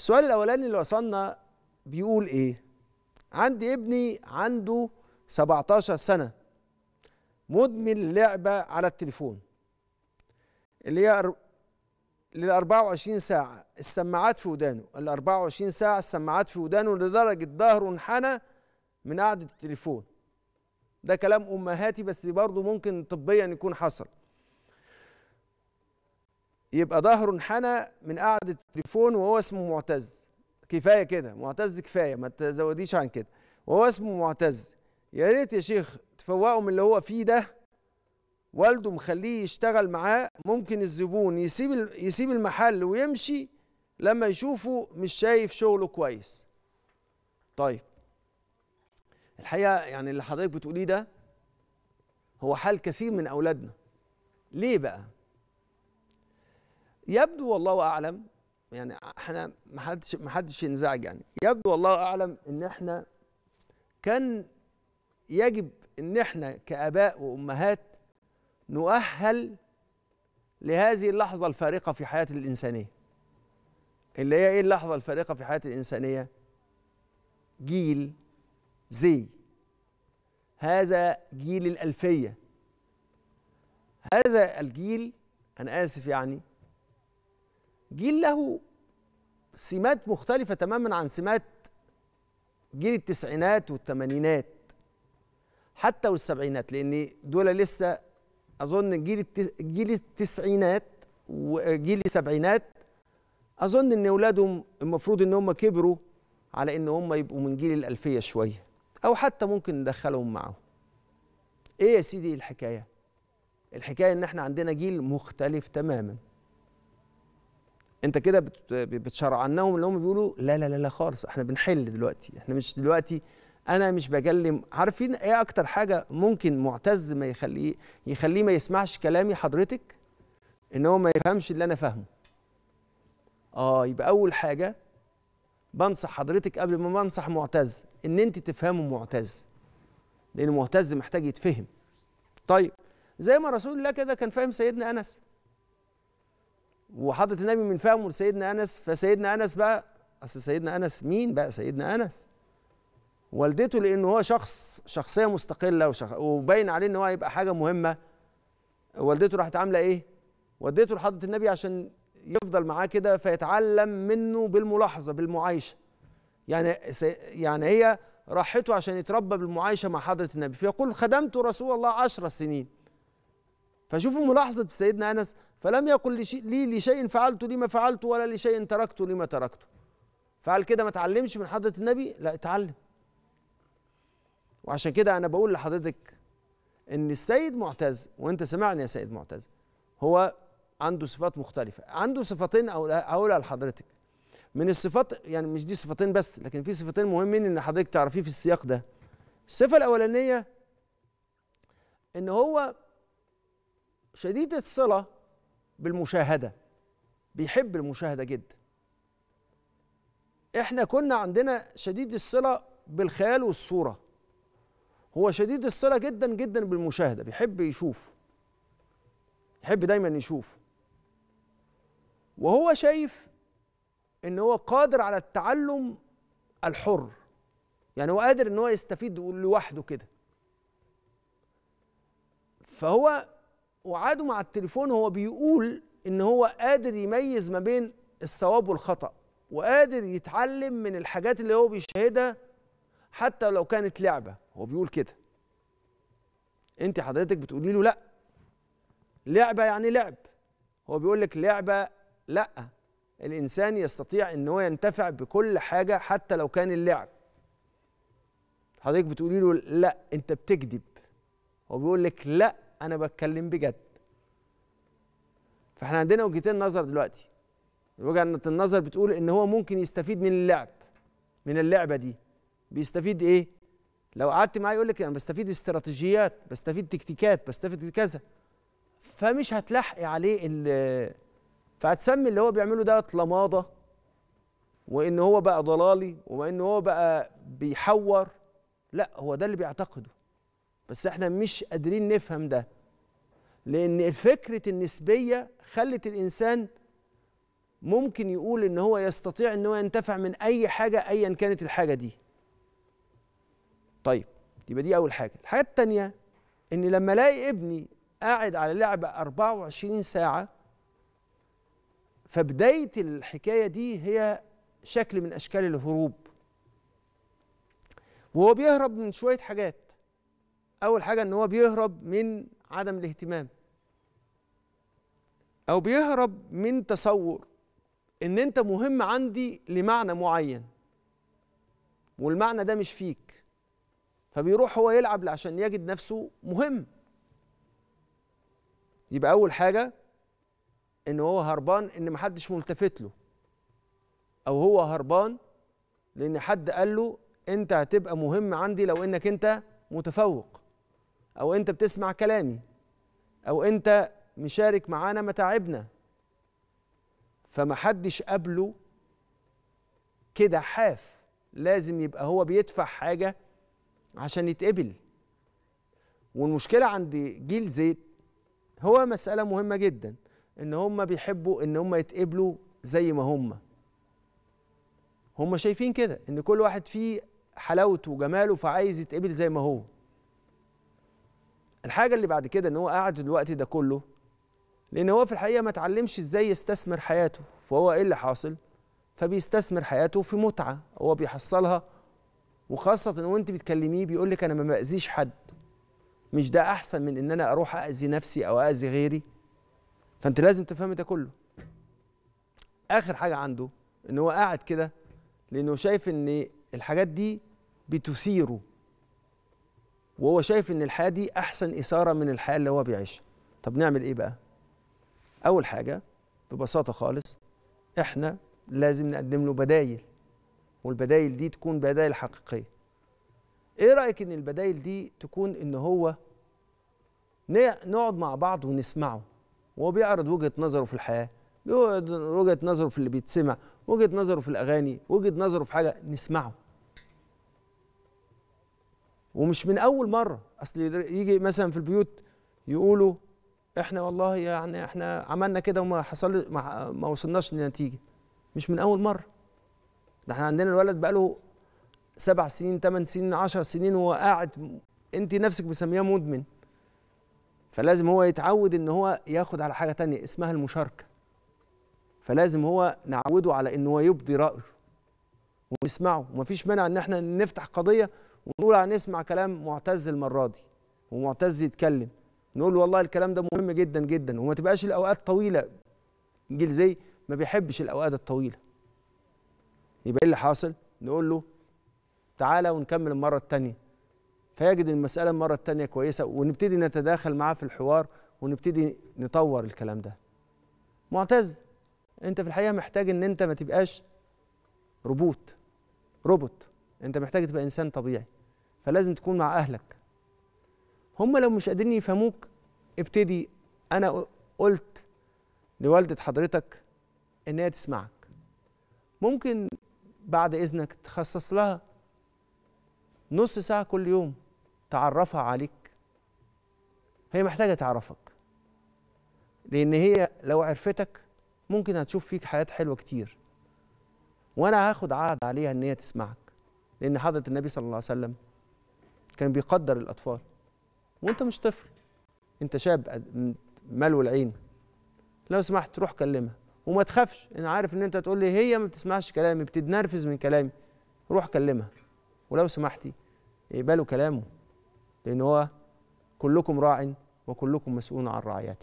السؤال الاولاني اللي وصلنا بيقول ايه عندي ابني عنده 17 سنه مدمن لعبه على التليفون اللي هي لل 24 ساعه السماعات في ودانه ال 24 ساعه السماعات في ودانه لدرجه ظهره انحنى من قعده التليفون ده كلام امهاتي بس برضه ممكن طبيا يكون حصل يبقى ظهره انحنى من قعدة التليفون وهو اسمه معتز كفاية كده معتز كفاية ما تزوديش عن كده وهو اسمه معتز يا ريت يا شيخ تفوقه من اللي هو فيه ده والده مخليه يشتغل معاه ممكن الزبون يسيب يسيب المحل ويمشي لما يشوفه مش شايف شغله كويس طيب الحقيقة يعني اللي حضرتك بتقوليه ده هو حال كثير من أولادنا ليه بقى؟ يبدو والله اعلم يعني احنا ما حدش ما حدش ينزعج يعني يبدو والله اعلم ان احنا كان يجب ان احنا كاباء وامهات نؤهل لهذه اللحظه الفارقه في حياه الانسانيه اللي هي ايه اللحظه الفارقه في حياه الانسانيه جيل زي هذا جيل الالفيه هذا الجيل انا اسف يعني جيل له سمات مختلفة تماما عن سمات جيل التسعينات والثمانينات حتى والسبعينات لأن دول لسه أظن جيل جيل التسعينات وجيل السبعينات أظن إن أولادهم المفروض إن هم كبروا على إن هم يبقوا من جيل الألفية شوية أو حتى ممكن ندخلهم معاهم. إيه يا سيدي الحكاية؟ الحكاية إن إحنا عندنا جيل مختلف تماماً انت كده بتشرعنهم اللي هم بيقولوا لا لا لا لا خالص احنا بنحل دلوقتي احنا مش دلوقتي انا مش بكلم عارفين ايه اكتر حاجه ممكن معتز ما يخليه يخليه ما يسمعش كلامي حضرتك ان هو ما يفهمش اللي انا فاهمه اه يبقى اول حاجه بنصح حضرتك قبل ما بنصح معتز ان انت تفهموا معتز لان معتز محتاج يتفهم طيب زي ما رسول الله كده كان فاهم سيدنا انس وحضرة النبي من فهمه لسيدنا أنس فسيدنا أنس بقى أصل سيدنا أنس مين بقى سيدنا أنس والدته لأن هو شخص شخصية مستقلة وشخ... وباين عليه إن هو هيبقى حاجة مهمة والدته راحت عاملة إيه؟ والدته لحضرة النبي عشان يفضل معاه كده فيتعلم منه بالملاحظة بالمعايشة يعني يعني هي راحته عشان يتربى بالمعايشة مع حضرة النبي فيقول خدمت رسول الله عشر سنين فشوفوا ملاحظة سيدنا أنس فلم يقل لي لشيء فعلت لما فعلت ولا لشيء تركت لما تركته فعل كده ما تعلمش من حضرة النبي لا اتعلم وعشان كده أنا بقول لحضرتك إن السيد معتز وأنت سمعني يا سيد معتز هو عنده صفات مختلفة عنده صفتين أقولها لحضرتك من الصفات يعني مش دي صفتين بس لكن في صفتين مهمين إن حضرتك تعرفيه في السياق ده الصفة الأولانية إن هو شديد الصلة بالمشاهدة بيحب المشاهدة جدا احنا كنا عندنا شديد الصلة بالخيال والصورة هو شديد الصلة جدا جدا بالمشاهدة بيحب يشوف يحب دايما يشوف وهو شايف ان هو قادر على التعلم الحر يعني هو قادر ان هو يستفيد لوحده كده فهو وقعدوا مع التليفون هو بيقول ان هو قادر يميز ما بين الصواب والخطا وقادر يتعلم من الحاجات اللي هو بيشاهدها حتى لو كانت لعبه هو بيقول كده انت حضرتك بتقولي له لا لعبه يعني لعب هو بيقول لك لعبه لا الانسان يستطيع ان هو ينتفع بكل حاجه حتى لو كان اللعب حضرتك بتقولي له لا انت بتكذب هو بيقول لك لا انا بتكلم بجد فاحنا عندنا وجهتين نظر دلوقتي وجهه النظر بتقول ان هو ممكن يستفيد من اللعب من اللعبه دي بيستفيد ايه لو قعدت معاه يقول لك انا بستفيد استراتيجيات بستفيد تكتيكات بستفيد كذا فمش هتلحقي عليه ال فهتسمي اللي هو بيعمله ده لماضه وان هو بقى ضلالي وان هو بقى بيحور لا هو ده اللي بيعتقده بس احنا مش قادرين نفهم ده لان فكره النسبيه خلت الانسان ممكن يقول ان هو يستطيع ان هو ينتفع من اي حاجه ايا كانت الحاجه دي طيب يبقى دي اول حاجه الحاجه الثانيه ان لما الاقي ابني قاعد على لعبه 24 ساعه فبدايه الحكايه دي هي شكل من اشكال الهروب وهو بيهرب من شويه حاجات اول حاجه ان هو بيهرب من عدم الاهتمام او بيهرب من تصور ان انت مهم عندي لمعنى معين والمعنى ده مش فيك فبيروح هو يلعب عشان يجد نفسه مهم يبقى اول حاجه ان هو هربان ان محدش ملتفت له او هو هربان لان حد قال له انت هتبقى مهم عندي لو انك انت متفوق او انت بتسمع كلامي او انت مشارك معانا متاعبنا فمحدش قبله كده حاف لازم يبقى هو بيدفع حاجه عشان يتقبل والمشكله عند جيل زيت هو مساله مهمه جدا ان هم بيحبوا ان هم يتقبلوا زي ما هم هم شايفين كده ان كل واحد فيه حلاوته وجماله فعايز يتقبل زي ما هو الحاجه اللي بعد كده ان هو قعد الوقت ده كله لان هو في الحقيقه ما اتعلمش ازاي يستثمر حياته فهو ايه اللي حاصل فبيستثمر حياته في متعه هو بيحصلها وخاصه وانت بتكلميه بيقول لك انا ما باذيش حد مش ده احسن من ان انا اروح اذي نفسي او اذي غيري فانت لازم تفهم ده كله اخر حاجه عنده ان هو قاعد كده لانه شايف ان الحاجات دي بتثيره وهو شايف ان الحياه دي احسن اثاره من الحياه اللي هو بيعيشها طب نعمل ايه بقى اول حاجه ببساطه خالص احنا لازم نقدم له بدايل والبدايل دي تكون بدايل حقيقيه ايه رايك ان البدايل دي تكون ان هو نقعد مع بعض ونسمعه وهو بيعرض وجهه نظره في الحياه وجهه نظره في اللي بيتسمع وجهه نظره في الاغاني وجهه نظره في حاجه نسمعه ومش من اول مره اصل يجي مثلا في البيوت يقولوا احنا والله يعني احنا عملنا كده وما حصل ما, ما وصلناش لنتيجه مش من اول مره ده احنا عندنا الولد بقاله سبع سنين ثمان سنين عشر سنين وهو قاعد انت نفسك مسمياه مدمن فلازم هو يتعود ان هو ياخد على حاجه تانية اسمها المشاركه فلازم هو نعوده على ان هو يبدي رايه ونسمعه ومفيش مانع ان احنا نفتح قضيه ونقول هنسمع كلام معتز المره دي ومعتز يتكلم نقول والله الكلام ده مهم جدا جدا وما تبقاش الاوقات طويله جيل زي ما بيحبش الاوقات الطويله يبقى ايه اللي حاصل نقول له تعالى ونكمل المره الثانيه فيجد المساله المره الثانيه كويسه ونبتدي نتداخل معاه في الحوار ونبتدي نطور الكلام ده معتز انت في الحقيقه محتاج ان انت ما تبقاش روبوت روبوت انت محتاج تبقى انسان طبيعي فلازم تكون مع اهلك هم لو مش قادرين يفهموك ابتدي انا قلت لوالده حضرتك ان هي تسمعك ممكن بعد اذنك تخصص لها نص ساعه كل يوم تعرفها عليك هي محتاجه تعرفك لان هي لو عرفتك ممكن هتشوف فيك حياه حلوه كتير وانا هاخد عهد عليها ان هي تسمعك لأن حضرة النبي صلى الله عليه وسلم كان بيقدر الأطفال وأنت مش طفل أنت شاب ملو العين لو سمحت روح كلمها وما تخافش أنا عارف إن أنت تقول لي هي ما بتسمعش كلامي بتتنرفز من كلامي روح كلمها ولو سمحتي اقبلوا كلامه لأن هو كلكم راع وكلكم مسؤول عن رعايته